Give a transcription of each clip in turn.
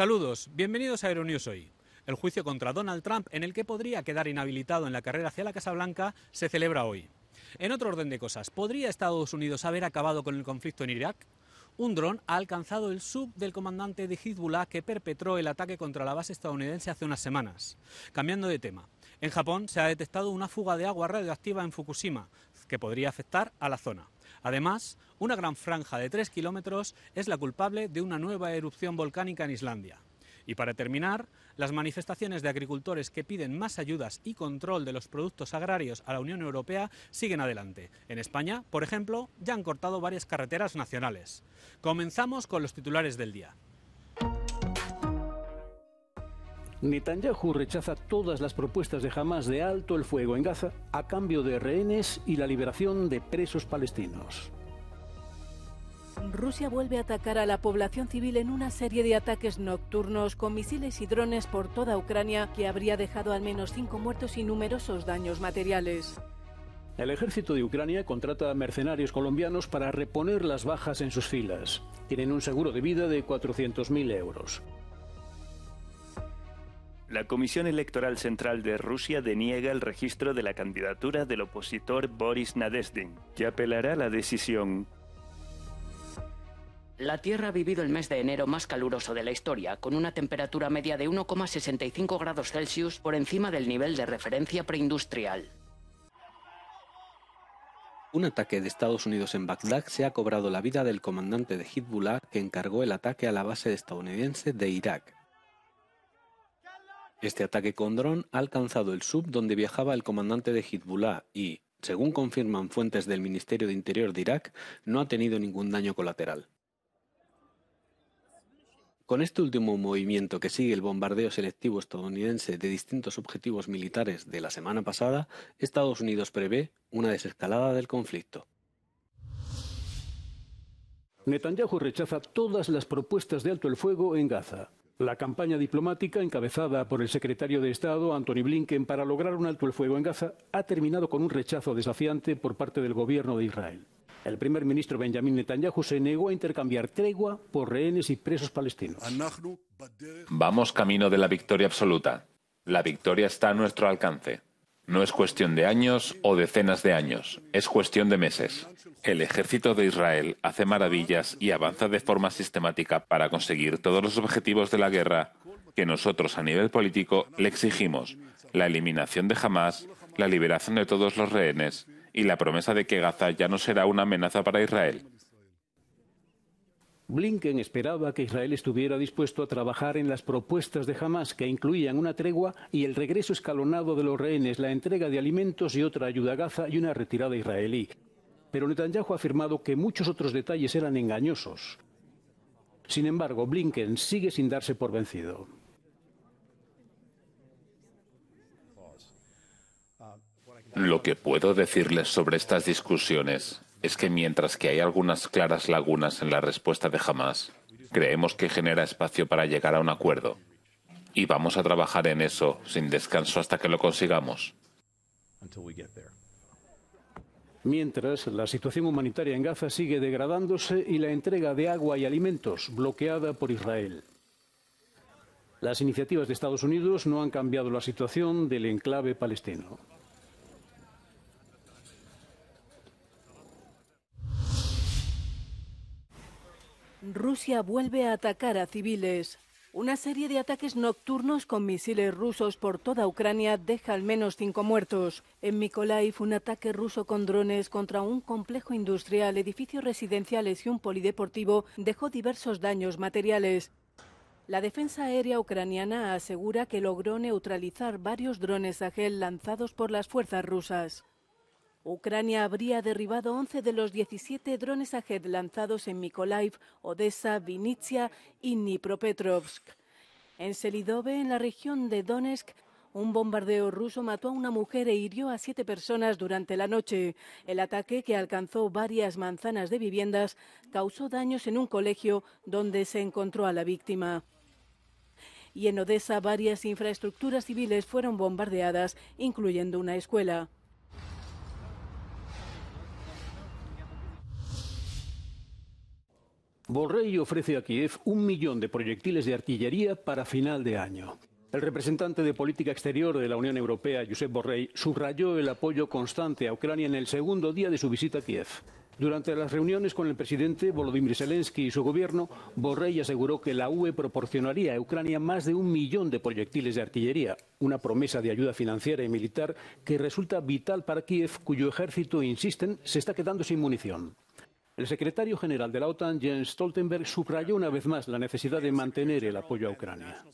Saludos, bienvenidos a Aeronews Hoy. El juicio contra Donald Trump, en el que podría quedar inhabilitado en la carrera hacia la Casa Blanca, se celebra hoy. En otro orden de cosas, ¿podría Estados Unidos haber acabado con el conflicto en Irak? Un dron ha alcanzado el sub del comandante de Hezbollah que perpetró el ataque contra la base estadounidense hace unas semanas. Cambiando de tema, en Japón se ha detectado una fuga de agua radioactiva en Fukushima, que podría afectar a la zona. Además, una gran franja de 3 kilómetros es la culpable de una nueva erupción volcánica en Islandia. Y para terminar, las manifestaciones de agricultores que piden más ayudas y control de los productos agrarios a la Unión Europea siguen adelante. En España, por ejemplo, ya han cortado varias carreteras nacionales. Comenzamos con los titulares del día. Netanyahu rechaza todas las propuestas de Hamas de alto el fuego en Gaza a cambio de rehenes y la liberación de presos palestinos. Rusia vuelve a atacar a la población civil en una serie de ataques nocturnos con misiles y drones por toda Ucrania que habría dejado al menos cinco muertos y numerosos daños materiales. El ejército de Ucrania contrata a mercenarios colombianos para reponer las bajas en sus filas. Tienen un seguro de vida de 400.000 euros la Comisión Electoral Central de Rusia deniega el registro de la candidatura del opositor Boris Nadezhdin, que apelará a la decisión. La Tierra ha vivido el mes de enero más caluroso de la historia, con una temperatura media de 1,65 grados Celsius por encima del nivel de referencia preindustrial. Un ataque de Estados Unidos en Bagdad se ha cobrado la vida del comandante de Hezbollah que encargó el ataque a la base estadounidense de Irak. Este ataque con dron ha alcanzado el sub donde viajaba el comandante de Hezbollah y, según confirman fuentes del Ministerio de Interior de Irak, no ha tenido ningún daño colateral. Con este último movimiento que sigue el bombardeo selectivo estadounidense de distintos objetivos militares de la semana pasada, Estados Unidos prevé una desescalada del conflicto. Netanyahu rechaza todas las propuestas de alto el fuego en Gaza. La campaña diplomática encabezada por el secretario de Estado, Anthony Blinken, para lograr un alto el fuego en Gaza ha terminado con un rechazo desafiante por parte del gobierno de Israel. El primer ministro Benjamin Netanyahu se negó a intercambiar tregua por rehenes y presos palestinos. Vamos camino de la victoria absoluta. La victoria está a nuestro alcance. No es cuestión de años o decenas de años, es cuestión de meses. El ejército de Israel hace maravillas y avanza de forma sistemática para conseguir todos los objetivos de la guerra que nosotros a nivel político le exigimos, la eliminación de Hamas, la liberación de todos los rehenes y la promesa de que Gaza ya no será una amenaza para Israel. Blinken esperaba que Israel estuviera dispuesto a trabajar en las propuestas de Hamas que incluían una tregua y el regreso escalonado de los rehenes, la entrega de alimentos y otra ayuda a Gaza y una retirada israelí. Pero Netanyahu ha afirmado que muchos otros detalles eran engañosos. Sin embargo, Blinken sigue sin darse por vencido. Lo que puedo decirles sobre estas discusiones es que mientras que hay algunas claras lagunas en la respuesta de Hamas, creemos que genera espacio para llegar a un acuerdo. Y vamos a trabajar en eso sin descanso hasta que lo consigamos. Mientras, la situación humanitaria en Gaza sigue degradándose y la entrega de agua y alimentos bloqueada por Israel. Las iniciativas de Estados Unidos no han cambiado la situación del enclave palestino. Rusia vuelve a atacar a civiles. Una serie de ataques nocturnos con misiles rusos por toda Ucrania deja al menos cinco muertos. En Mykolaiv, un ataque ruso con drones contra un complejo industrial, edificios residenciales y un polideportivo dejó diversos daños materiales. La defensa aérea ucraniana asegura que logró neutralizar varios drones Sahel lanzados por las fuerzas rusas. Ucrania habría derribado 11 de los 17 drones ajet lanzados en Mykolaiv, Odessa, Vinitsia y Dnipropetrovsk. En Selidove, en la región de Donetsk, un bombardeo ruso mató a una mujer e hirió a siete personas durante la noche. El ataque, que alcanzó varias manzanas de viviendas, causó daños en un colegio donde se encontró a la víctima. Y en Odessa varias infraestructuras civiles fueron bombardeadas, incluyendo una escuela. Borrell ofrece a Kiev un millón de proyectiles de artillería para final de año. El representante de política exterior de la Unión Europea, Josep Borrell, subrayó el apoyo constante a Ucrania en el segundo día de su visita a Kiev. Durante las reuniones con el presidente Volodymyr Zelensky y su gobierno, Borrell aseguró que la UE proporcionaría a Ucrania más de un millón de proyectiles de artillería, una promesa de ayuda financiera y militar que resulta vital para Kiev, cuyo ejército, insisten, se está quedando sin munición. El secretario general de la OTAN, Jens Stoltenberg, subrayó una vez más la necesidad de mantener el apoyo a Ucrania.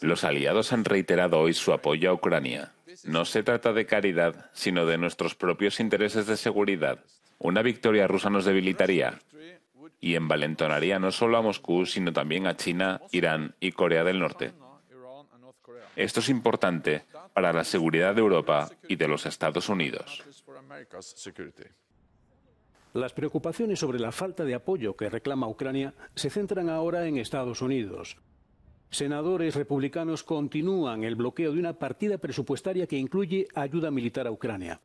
Los aliados han reiterado hoy su apoyo a Ucrania. No se trata de caridad, sino de nuestros propios intereses de seguridad. Una victoria rusa nos debilitaría y envalentonaría no solo a Moscú, sino también a China, Irán y Corea del Norte. Esto es importante para la seguridad de Europa y de los Estados Unidos. Las preocupaciones sobre la falta de apoyo que reclama Ucrania se centran ahora en Estados Unidos. Senadores republicanos continúan el bloqueo de una partida presupuestaria que incluye ayuda militar a Ucrania.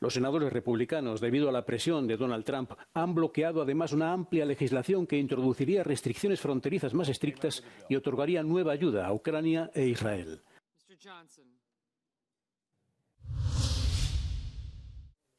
Los senadores republicanos, debido a la presión de Donald Trump, han bloqueado además una amplia legislación que introduciría restricciones fronterizas más estrictas y otorgaría nueva ayuda a Ucrania e Israel.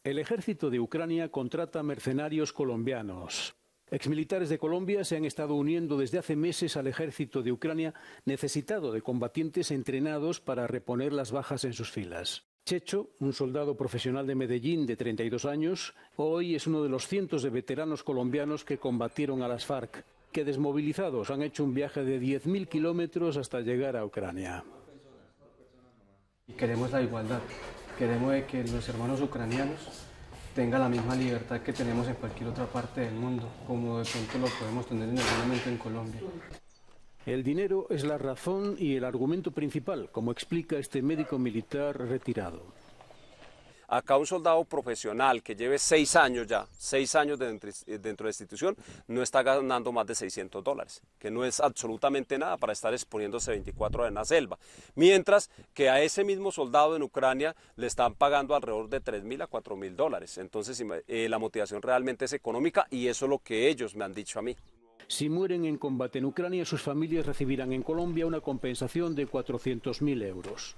El ejército de Ucrania contrata mercenarios colombianos. Exmilitares de Colombia se han estado uniendo desde hace meses al ejército de Ucrania, necesitado de combatientes entrenados para reponer las bajas en sus filas. Checho, un soldado profesional de Medellín de 32 años, hoy es uno de los cientos de veteranos colombianos que combatieron a las FARC, que desmovilizados han hecho un viaje de 10.000 kilómetros hasta llegar a Ucrania. Y queremos la igualdad, queremos que los hermanos ucranianos tengan la misma libertad que tenemos en cualquier otra parte del mundo, como de pronto lo podemos tener en en Colombia. El dinero es la razón y el argumento principal, como explica este médico militar retirado. Acá un soldado profesional que lleve seis años ya, seis años eh, dentro, de la institución, no está ganando más de 600 dólares, que no es absolutamente nada para estar exponiéndose 24 horas en la selva. Mientras que a ese mismo soldado en Ucrania le están pagando alrededor de 3.000 mil a 4.000 mil dólares. Entonces eh, la motivación realmente es económica y eso es lo que ellos me han dicho a mí. Si mueren en combate en Ucrania, sus familias recibirán en Colombia una compensación de 400.000 euros.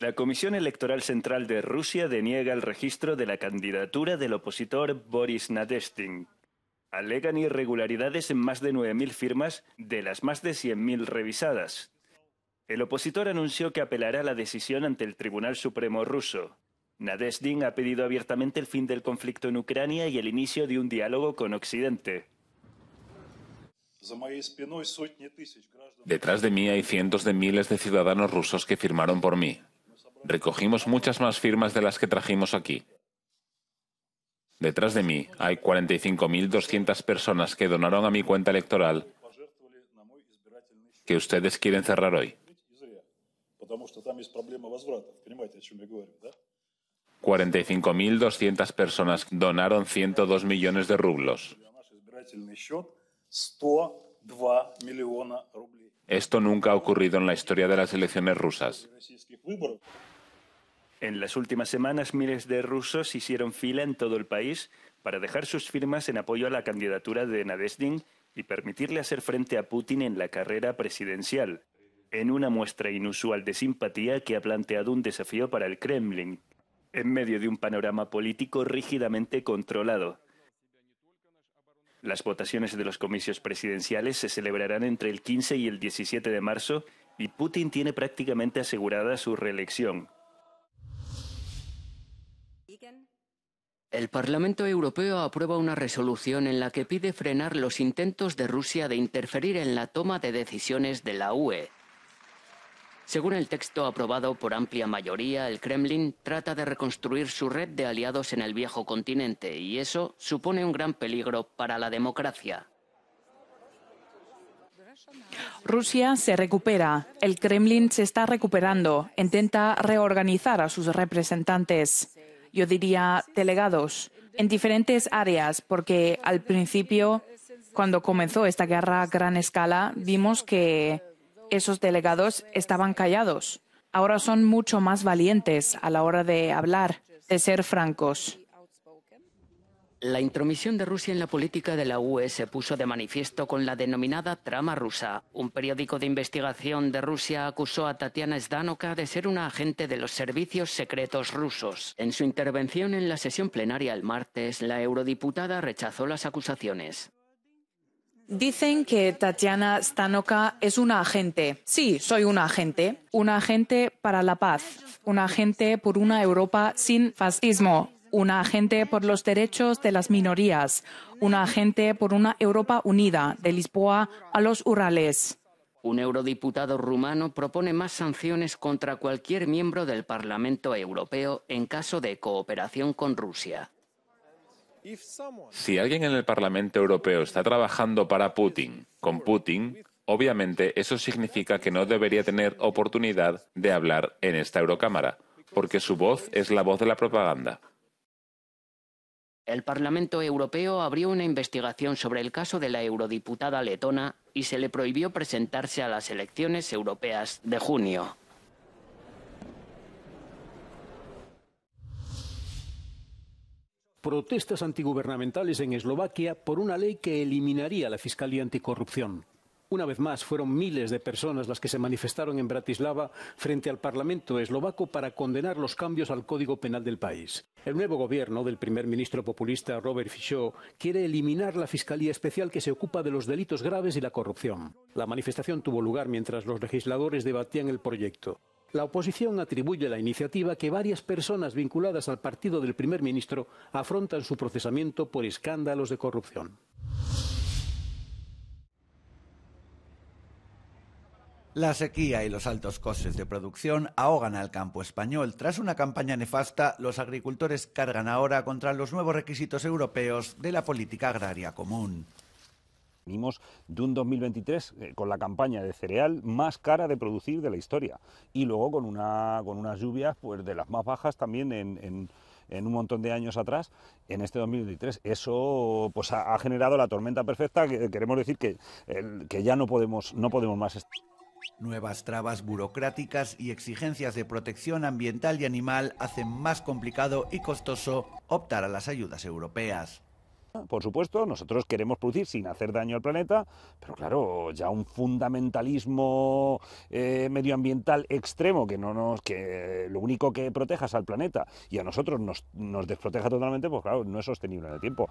La Comisión Electoral Central de Rusia deniega el registro de la candidatura del opositor Boris Nadestin. Alegan irregularidades en más de 9.000 firmas de las más de 100.000 revisadas. El opositor anunció que apelará la decisión ante el Tribunal Supremo ruso. Nadestin ha pedido abiertamente el fin del conflicto en Ucrania y el inicio de un diálogo con Occidente. Detrás de mí hay cientos de miles de ciudadanos rusos que firmaron por mí. Recogimos muchas más firmas de las que trajimos aquí. Detrás de mí hay 45.200 personas que donaron a mi cuenta electoral que ustedes quieren cerrar hoy. 45.200 personas donaron 102 millones de rublos. Esto nunca ha ocurrido en la historia de las elecciones rusas. En las últimas semanas, miles de rusos hicieron fila en todo el país para dejar sus firmas en apoyo a la candidatura de Nadezhdin y permitirle hacer frente a Putin en la carrera presidencial, en una muestra inusual de simpatía que ha planteado un desafío para el Kremlin, en medio de un panorama político rígidamente controlado. Las votaciones de los comicios presidenciales se celebrarán entre el 15 y el 17 de marzo y Putin tiene prácticamente asegurada su reelección. El Parlamento Europeo aprueba una resolución en la que pide frenar los intentos de Rusia de interferir en la toma de decisiones de la UE. Según el texto aprobado por amplia mayoría, el Kremlin trata de reconstruir su red de aliados en el viejo continente y eso supone un gran peligro para la democracia. Rusia se recupera, el Kremlin se está recuperando, intenta reorganizar a sus representantes yo diría delegados, en diferentes áreas, porque al principio, cuando comenzó esta guerra a gran escala, vimos que esos delegados estaban callados. Ahora son mucho más valientes a la hora de hablar, de ser francos. La intromisión de Rusia en la política de la UE se puso de manifiesto con la denominada Trama rusa. Un periódico de investigación de Rusia acusó a Tatiana Zdanoka de ser una agente de los servicios secretos rusos. En su intervención en la sesión plenaria el martes, la eurodiputada rechazó las acusaciones. Dicen que Tatiana Stanoka es una agente. Sí, soy una agente. Una agente para la paz. Una agente por una Europa sin fascismo una agente por los derechos de las minorías, una agente por una Europa unida, de Lisboa a los Urales. Un eurodiputado rumano propone más sanciones contra cualquier miembro del Parlamento Europeo en caso de cooperación con Rusia. Si alguien en el Parlamento Europeo está trabajando para Putin, con Putin, obviamente eso significa que no debería tener oportunidad de hablar en esta Eurocámara, porque su voz es la voz de la propaganda el Parlamento Europeo abrió una investigación sobre el caso de la eurodiputada letona y se le prohibió presentarse a las elecciones europeas de junio. Protestas antigubernamentales en Eslovaquia por una ley que eliminaría la Fiscalía Anticorrupción. Una vez más, fueron miles de personas las que se manifestaron en Bratislava frente al Parlamento eslovaco para condenar los cambios al Código Penal del país. El nuevo gobierno del primer ministro populista Robert Fico quiere eliminar la Fiscalía Especial que se ocupa de los delitos graves y la corrupción. La manifestación tuvo lugar mientras los legisladores debatían el proyecto. La oposición atribuye la iniciativa que varias personas vinculadas al partido del primer ministro afrontan su procesamiento por escándalos de corrupción. La sequía y los altos costes de producción ahogan al campo español. Tras una campaña nefasta, los agricultores cargan ahora contra los nuevos requisitos europeos de la política agraria común. Venimos de un 2023 eh, con la campaña de cereal más cara de producir de la historia y luego con, una, con unas lluvias pues, de las más bajas también en, un montón de años atrás, en este 2023. Eso pues ha, generado la tormenta perfecta, que queremos decir que, que ya no podemos, no podemos más. Nuevas trabas burocráticas y exigencias de protección ambiental y animal hacen más complicado y costoso optar a las ayudas europeas. Por supuesto, nosotros queremos producir sin hacer daño al planeta, pero claro, ya un fundamentalismo eh, medioambiental extremo que no nos, que lo único que es al planeta y a nosotros nos, nos desproteja totalmente, pues claro, no es sostenible en el tiempo.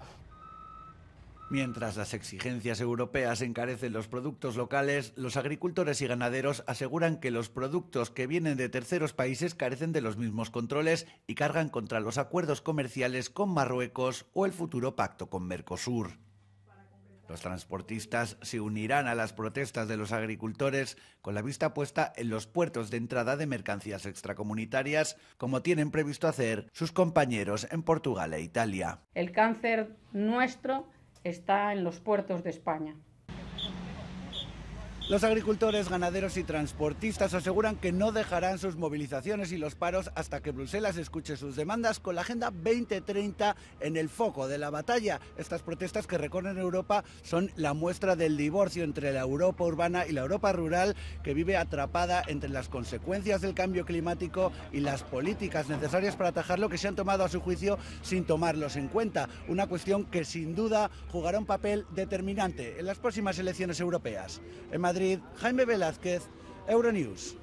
Mientras las exigencias europeas encarecen los productos locales, los agricultores y ganaderos aseguran que los productos que vienen de terceros países carecen de los mismos controles y cargan contra los acuerdos comerciales con Marruecos o el futuro pacto con Mercosur. Los transportistas se unirán a las protestas de los agricultores con la vista puesta en los puertos de entrada de mercancías extracomunitarias, como tienen previsto hacer sus compañeros en Portugal e Italia. El cáncer nuestro está en los puertos de España. Los agricultores, ganaderos y transportistas aseguran que no dejarán sus movilizaciones y los paros hasta que Bruselas escuche sus demandas con la Agenda 2030 en el foco de la batalla. Estas protestas que recorren Europa son la muestra del divorcio entre la Europa urbana y la Europa rural que vive atrapada entre las consecuencias del cambio climático y las políticas necesarias para atajarlo que se han tomado a su juicio sin tomarlos en cuenta. Una cuestión que sin duda jugará un papel determinante en las próximas elecciones europeas. Jaime Velázquez, Euronews.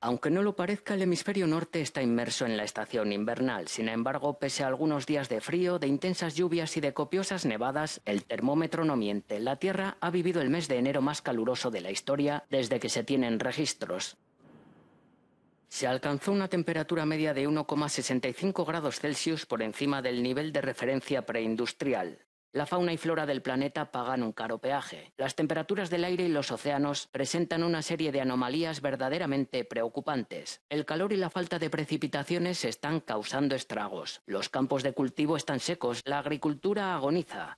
Aunque no lo parezca, el hemisferio norte está inmerso en la estación invernal. Sin embargo, pese a algunos días de frío, de intensas lluvias y de copiosas nevadas, el termómetro no miente. La Tierra ha vivido el mes de enero más caluroso de la historia desde que se tienen registros. Se alcanzó una temperatura media de 1,65 grados Celsius por encima del nivel de referencia preindustrial. La fauna y flora del planeta pagan un caro peaje. Las temperaturas del aire y los océanos presentan una serie de anomalías verdaderamente preocupantes. El calor y la falta de precipitaciones están causando estragos. Los campos de cultivo están secos, la agricultura agoniza.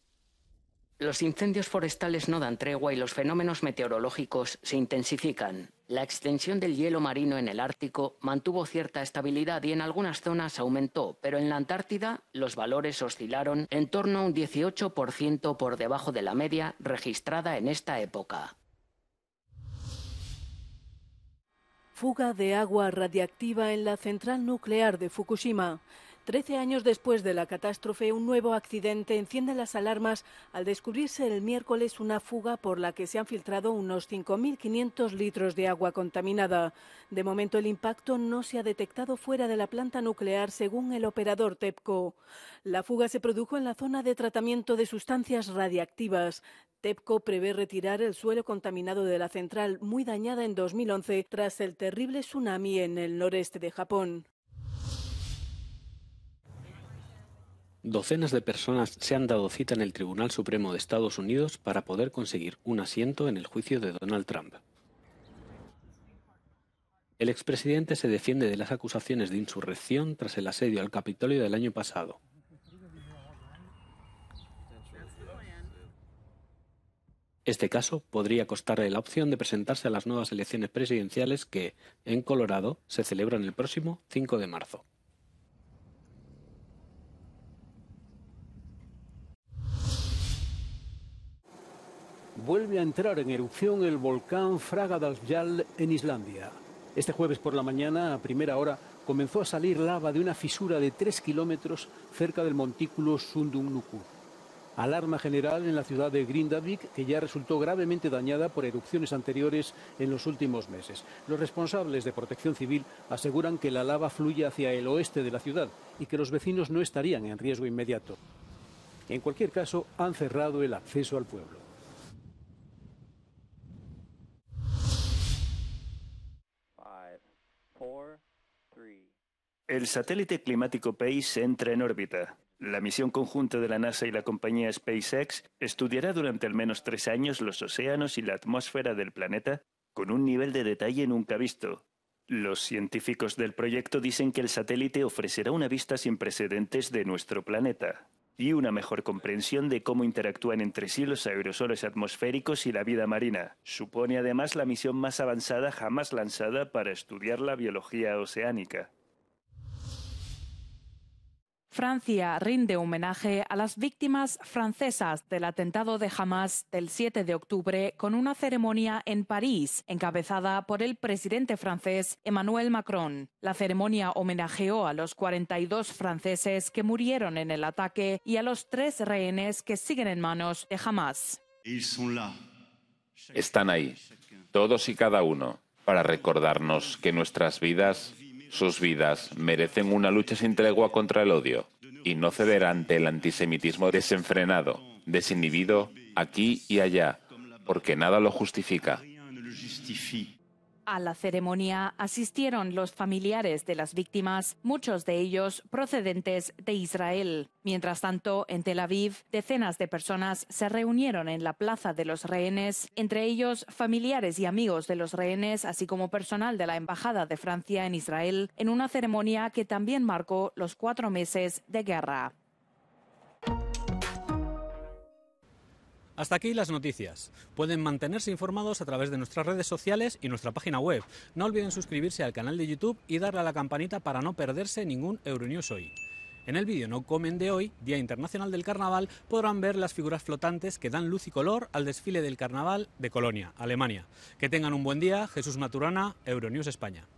Los incendios forestales no dan tregua y los fenómenos meteorológicos se intensifican. La extensión del hielo marino en el Ártico mantuvo cierta estabilidad y en algunas zonas aumentó, pero en la Antártida los valores oscilaron en torno a un 18% por debajo de la media registrada en esta época. Fuga de agua radiactiva en la central nuclear de Fukushima. Trece años después de la catástrofe, un nuevo accidente enciende las alarmas al descubrirse el miércoles una fuga por la que se han filtrado unos 5.500 litros de agua contaminada. De momento, el impacto no se ha detectado fuera de la planta nuclear, según el operador TEPCO. La fuga se produjo en la zona de tratamiento de sustancias radiactivas. TEPCO prevé retirar el suelo contaminado de la central, muy dañada en 2011 tras el terrible tsunami en el noreste de Japón. Docenas de personas se han dado cita en el Tribunal Supremo de Estados Unidos para poder conseguir un asiento en el juicio de Donald Trump. El expresidente se defiende de las acusaciones de insurrección tras el asedio al Capitolio del año pasado. Este caso podría costarle la opción de presentarse a las nuevas elecciones presidenciales que, en Colorado, se celebran el próximo 5 de marzo. vuelve a entrar en erupción el volcán Fragadalsfjall en Islandia. Este jueves por la mañana, a primera hora, comenzó a salir lava de una fisura de tres kilómetros cerca del montículo Sundungnuku. Alarma general en la ciudad de Grindavik, que ya resultó gravemente dañada por erupciones anteriores en los últimos meses. Los responsables de protección civil aseguran que la lava fluye hacia el oeste de la ciudad y que los vecinos no estarían en riesgo inmediato. En cualquier caso, han cerrado el acceso al pueblo. El satélite climático PACE entra en órbita. La misión conjunta de la NASA y la compañía SpaceX estudiará durante al menos tres años los océanos y la atmósfera del planeta con un nivel de detalle nunca visto. Los científicos del proyecto dicen que el satélite ofrecerá una vista sin precedentes de nuestro planeta y una mejor comprensión de cómo interactúan entre sí los aerosoles atmosféricos y la vida marina. Supone además la misión más avanzada jamás lanzada para estudiar la biología oceánica. Francia rinde homenaje a las víctimas francesas del atentado de Hamas del 7 de octubre con una ceremonia en París encabezada por el presidente francés Emmanuel Macron. La ceremonia homenajeó a los 42 franceses que murieron en el ataque y a los tres rehenes que siguen en manos de Hamas. Están ahí, todos y cada uno, para recordarnos que nuestras vidas sus vidas merecen una lucha sin tregua contra el odio y no ceder ante el antisemitismo desenfrenado, desinhibido, aquí y allá, porque nada lo justifica. A la ceremonia asistieron los familiares de las víctimas, muchos de ellos procedentes de Israel. Mientras tanto, en Tel Aviv, decenas de personas se reunieron en la Plaza de los Rehenes, entre ellos familiares y amigos de los rehenes, así como personal de la Embajada de Francia en Israel, en una ceremonia que también marcó los cuatro meses de guerra. Hasta aquí las noticias. Pueden mantenerse informados a través de nuestras redes sociales y nuestra página web. No olviden suscribirse al canal de YouTube y darle a la campanita para no perderse ningún Euronews hoy. En el vídeo No Comen de hoy, Día Internacional del Carnaval, podrán ver las figuras flotantes que dan luz y color al desfile del Carnaval de Colonia, Alemania. Que tengan un buen día, Jesús Maturana, Euronews España.